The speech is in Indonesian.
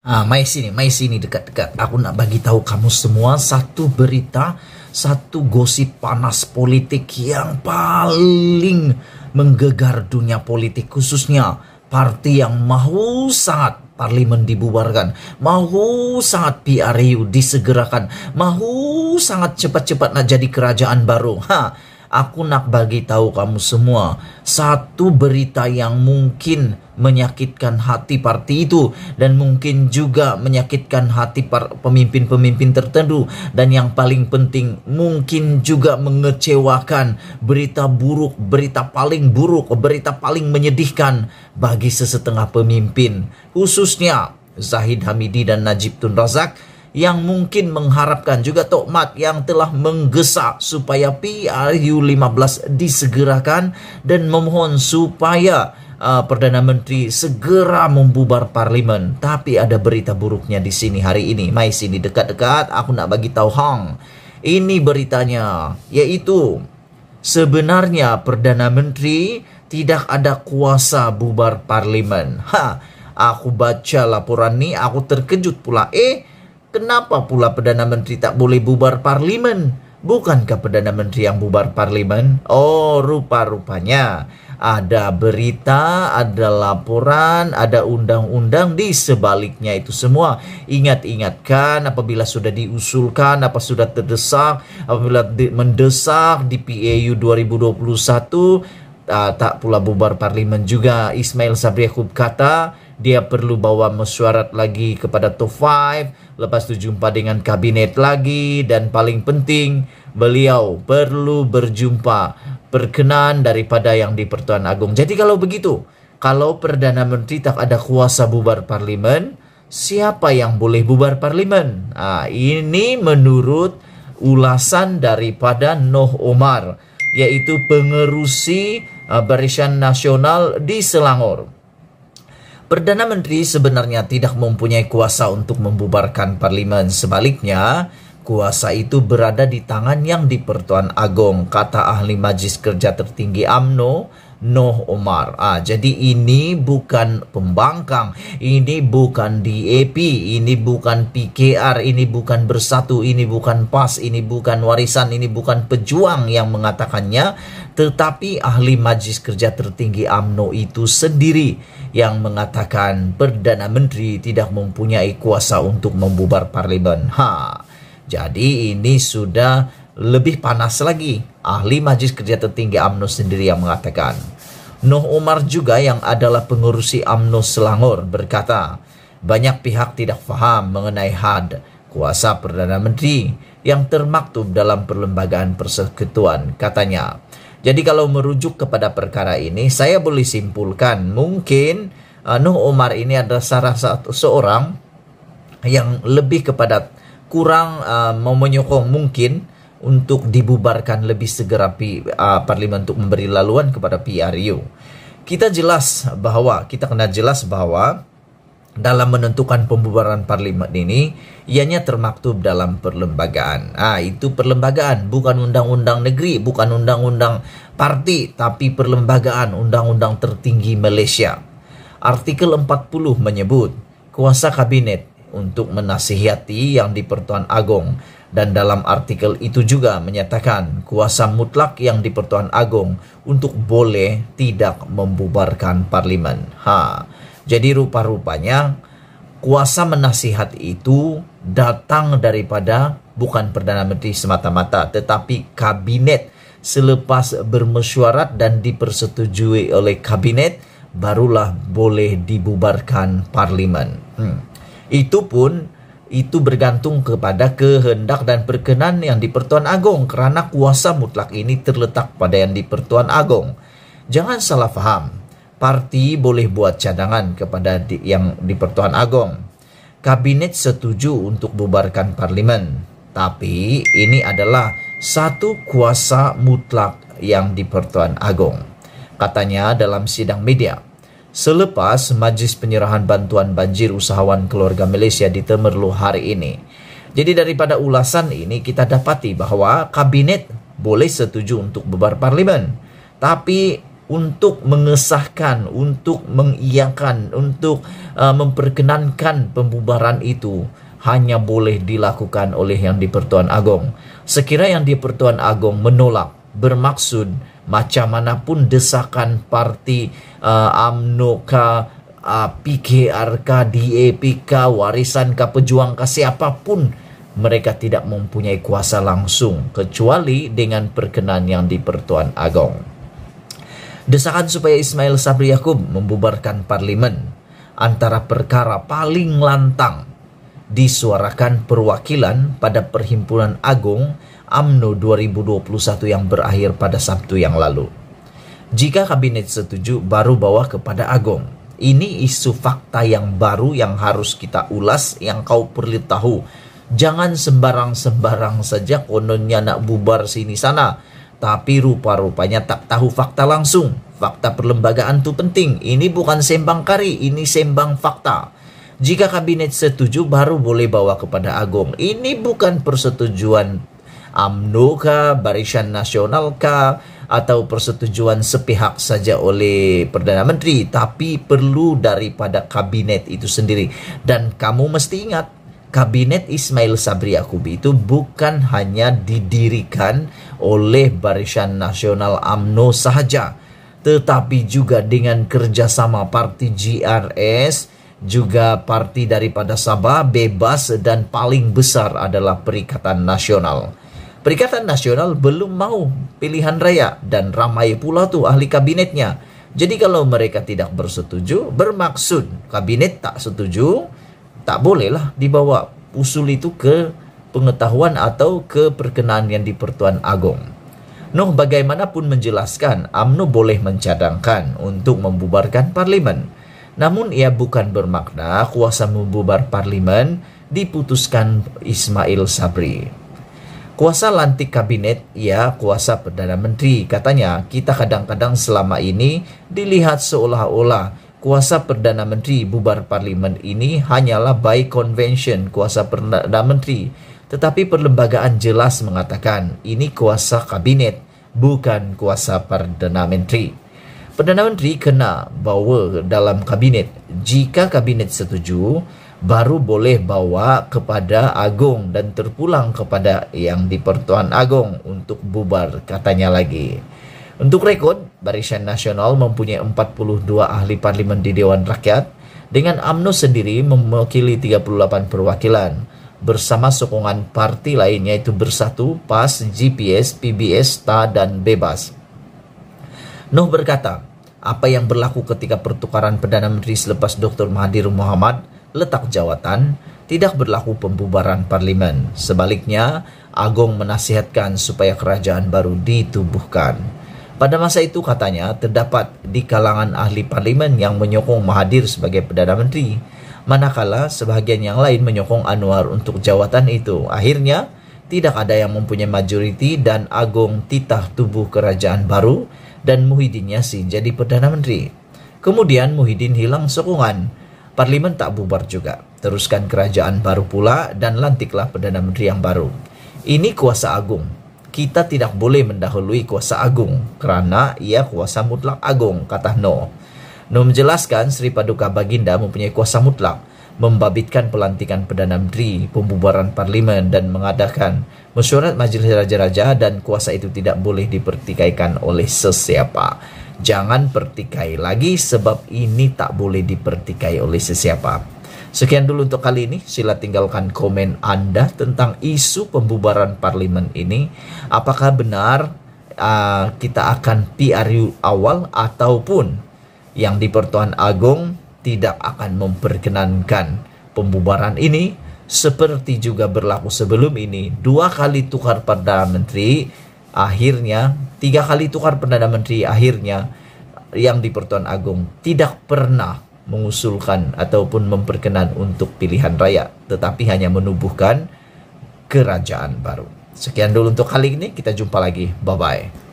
Ah, mai sini, mai sini dekat-dekat. Aku nak bagi tahu kamu semua satu berita, satu gosip panas politik yang paling menggegar dunia politik khususnya parti yang mahu sangat parlimen dibubarkan, mahu sangat PRU disegerakan, mahu sangat cepat-cepat nak jadi kerajaan baru. Ha, Aku nak bagi tahu kamu semua satu berita yang mungkin menyakitkan hati parti itu dan mungkin juga menyakitkan hati pemimpin-pemimpin tertentu dan yang paling penting mungkin juga mengecewakan berita buruk, berita paling buruk, berita paling menyedihkan bagi sesetengah pemimpin khususnya Zahid Hamidi dan Najib Tun Razak yang mungkin mengharapkan juga tokmat yang telah menggesa supaya PRU 15 disegerakan dan memohon supaya uh, Perdana Menteri segera membubar parlimen. Tapi ada berita buruknya di sini hari ini. Mai sini dekat-dekat aku nak bagi tahu hang. Ini beritanya yaitu sebenarnya Perdana Menteri tidak ada kuasa bubar parlimen. Ha, aku baca laporan ni aku terkejut pula. Eh, Kenapa pula Perdana Menteri tak boleh bubar parlimen? Bukankah Perdana Menteri yang bubar parlimen? Oh, rupa-rupanya ada berita, ada laporan, ada undang-undang di sebaliknya itu semua. Ingat-ingatkan apabila sudah diusulkan, apa sudah terdesak, apabila di, mendesak di PAU 2021 uh, tak pula bubar parlimen juga. Ismail Sabri Yaakob kata dia perlu bawa mesyuarat lagi kepada Top 5 lepas 74 dengan kabinet lagi dan paling penting beliau perlu berjumpa perkenan daripada yang di Pertuan Agung. Jadi kalau begitu, kalau Perdana Menteri tak ada kuasa bubar parlimen, siapa yang boleh bubar parlimen? Nah, ini menurut ulasan daripada Noh Omar, yaitu pengerusi Barisan Nasional di Selangor. Perdana Menteri sebenarnya tidak mempunyai kuasa untuk membubarkan parlimen. Sebaliknya, kuasa itu berada di tangan yang dipertuan Agung. kata ahli Majlis Kerja Tertinggi AMNO, Noh Omar. Ah, jadi ini bukan pembangkang, ini bukan DAP, ini bukan PKR, ini bukan bersatu, ini bukan PAS, ini bukan warisan, ini bukan pejuang yang mengatakannya, tetapi ahli Majlis Kerja Tertinggi AMNO itu sendiri yang mengatakan Perdana Menteri tidak mempunyai kuasa untuk membubar parlimen. Ha. Jadi ini sudah lebih panas lagi, ahli majlis Kerja Tertinggi AMNO sendiri yang mengatakan. Nuh Umar juga yang adalah pengurusi AMNO Selangor berkata, banyak pihak tidak faham mengenai HAD, kuasa Perdana Menteri, yang termaktub dalam perlembagaan persekutuan, katanya. Jadi kalau merujuk kepada perkara ini, saya boleh simpulkan mungkin uh, Nuh Umar ini adalah salah satu seorang yang lebih kepada kurang uh, mau menyokong mungkin untuk dibubarkan lebih segera P, uh, parlimen untuk memberi laluan kepada PRU. Kita jelas bahwa kita kena jelas bahwa dalam menentukan pembubaran Parlimen ini ianya termaktub dalam perlembagaan. Ah, itu perlembagaan, bukan undang-undang negeri, bukan undang-undang parti, tapi perlembagaan undang-undang tertinggi Malaysia. Artikel 40 menyebut kuasa kabinet untuk menasihati yang di Pertuan Agong dan dalam artikel itu juga menyatakan kuasa mutlak yang di Pertuan Agong untuk boleh tidak membubarkan parlimen. Ha. Jadi rupa-rupanya kuasa menasihat itu datang daripada bukan Perdana Menteri semata-mata tetapi kabinet selepas bermesyuarat dan dipersetujui oleh kabinet barulah boleh dibubarkan parlimen. Hmm. Itu pun itu bergantung kepada kehendak dan perkenan yang dipertuan agung Agong karena kuasa mutlak ini terletak pada yang dipertuan agung. Jangan salah faham, parti boleh buat cadangan kepada di, yang dipertuan agung. Kabinet setuju untuk bubarkan parlimen tapi ini adalah satu kuasa mutlak yang dipertuan agung. Katanya dalam sidang media. selepas majlis penyerahan bantuan banjir usahawan keluarga Malaysia di Temerlu hari ini. Jadi daripada ulasan ini kita dapati bahawa kabinet boleh setuju untuk bebar parlimen. Tapi untuk mengesahkan, untuk mengiyakan, untuk uh, memperkenankan pembubaran itu hanya boleh dilakukan oleh yang di Pertuan Agong. Sekiranya yang di Pertuan Agong menolak bermaksud macam manapun desakan parti uh, ka uh, PKR ka DAP warisan ka pejuang ka siapapun mereka tidak mempunyai kuasa langsung kecuali dengan perkenan yang di Pertuan Agong. Desakan supaya Ismail Sabri Yaakob membubarkan parlimen antara perkara paling lantang disuarakan perwakilan pada perhimpunan agung AMNO 2021 yang berakhir pada Sabtu yang lalu. Jika kabinet setuju, baru bawa kepada Agong. Ini isu fakta yang baru yang harus kita ulas, yang kau perlu tahu. Jangan sembarang-sembarang saja kononnya nak bubar sini sana. Tapi rupa-rupanya tak tahu fakta langsung. Fakta perlembagaan itu penting. Ini bukan sembang kari, ini sembang fakta. Jika kabinet setuju baru boleh bawa kepada Agong. Ini bukan persetujuan AMNO kah, Barisan Nasional kah, atau persetujuan sepihak saja oleh Perdana Menteri, tapi perlu daripada kabinet itu sendiri. Dan kamu mesti ingat, Kabinet Ismail Sabri Yaakob itu bukan hanya didirikan oleh Barisan Nasional AMNO saja, tetapi juga dengan kerjasama Parti GRS, juga parti daripada Sabah, Bebas, dan paling besar adalah Perikatan Nasional. Perikatan Nasional belum mau pilihan raya dan ramai pula tuh ahli kabinetnya. Jadi kalau mereka tidak bersetuju, bermaksud kabinet tak setuju, tak bolehlah dibawa usul itu ke pengetahuan atau ke perkenaan yang di Pertuan Agong. Noh bagaimanapun menjelaskan, AMNO boleh mencadangkan untuk membubarkan parlimen. Namun ia bukan bermakna kuasa membubar parlimen diputuskan Ismail Sabri. kuasa lantik kabinet ya kuasa perdana menteri katanya kita kadang-kadang selama ini dilihat seolah-olah kuasa perdana menteri bubar parlimen ini hanyalah by convention kuasa perdana menteri tetapi perlembagaan jelas mengatakan ini kuasa kabinet bukan kuasa perdana menteri perdana menteri kena bahawa dalam kabinet jika kabinet setuju baru boleh bawa kepada agung dan terpulang kepada yang di pertuan agung untuk bubar katanya lagi. Untuk rekod, Barisan Nasional mempunyai 42 ahli parlimen di Dewan Rakyat dengan AMNO sendiri mewakili 38 perwakilan bersama sokongan parti lain yaitu Bersatu, PAS, GPS, PBS, TA, dan Bebas. Nuh berkata, apa yang berlaku ketika pertukaran Perdana Menteri selepas Dr. Mahathir Muhammad letak jawatan, tidak berlaku pembubaran parlimen. Sebaliknya, Agong menasihatkan supaya kerajaan baru ditubuhkan. Pada masa itu katanya terdapat di kalangan ahli parlimen yang menyokong Mahathir sebagai Perdana Menteri, manakala sebahagian yang lain menyokong Anwar untuk jawatan itu. Akhirnya, tidak ada yang mempunyai majoriti dan Agong titah tubuh kerajaan baru dan Muhyiddin Yassin jadi Perdana Menteri. Kemudian Muhyiddin hilang sokongan Parlimen tak bubar juga. Teruskan kerajaan baru pula dan lantiklah Perdana Menteri yang baru. Ini kuasa agung. Kita tidak boleh mendahului kuasa agung kerana ia kuasa mutlak agung, kata No. No menjelaskan Sri Paduka Baginda mempunyai kuasa mutlak membabitkan pelantikan Perdana Menteri, pembubaran parlimen, dan mengadakan mesyuarat majlis raja-raja dan kuasa itu tidak boleh dipertikaikan oleh sesiapa. Jangan pertikai lagi sebab ini tak boleh dipertikai oleh sesiapa. Sekian dulu untuk kali ini. Sila tinggalkan komen Anda tentang isu pembubaran parlimen ini. Apakah benar uh, kita akan PRU awal ataupun yang di Pertuan Agung tidak akan memperkenankan pembubaran ini seperti juga berlaku sebelum ini dua kali tukar perdana menteri akhirnya Tiga kali tukar Perdana Menteri akhirnya yang di Pertuan Agung tidak pernah mengusulkan ataupun memperkenan untuk pilihan raya, tetapi hanya menubuhkan kerajaan baru. Sekian dulu untuk kali ini, kita jumpa lagi. Bye bye.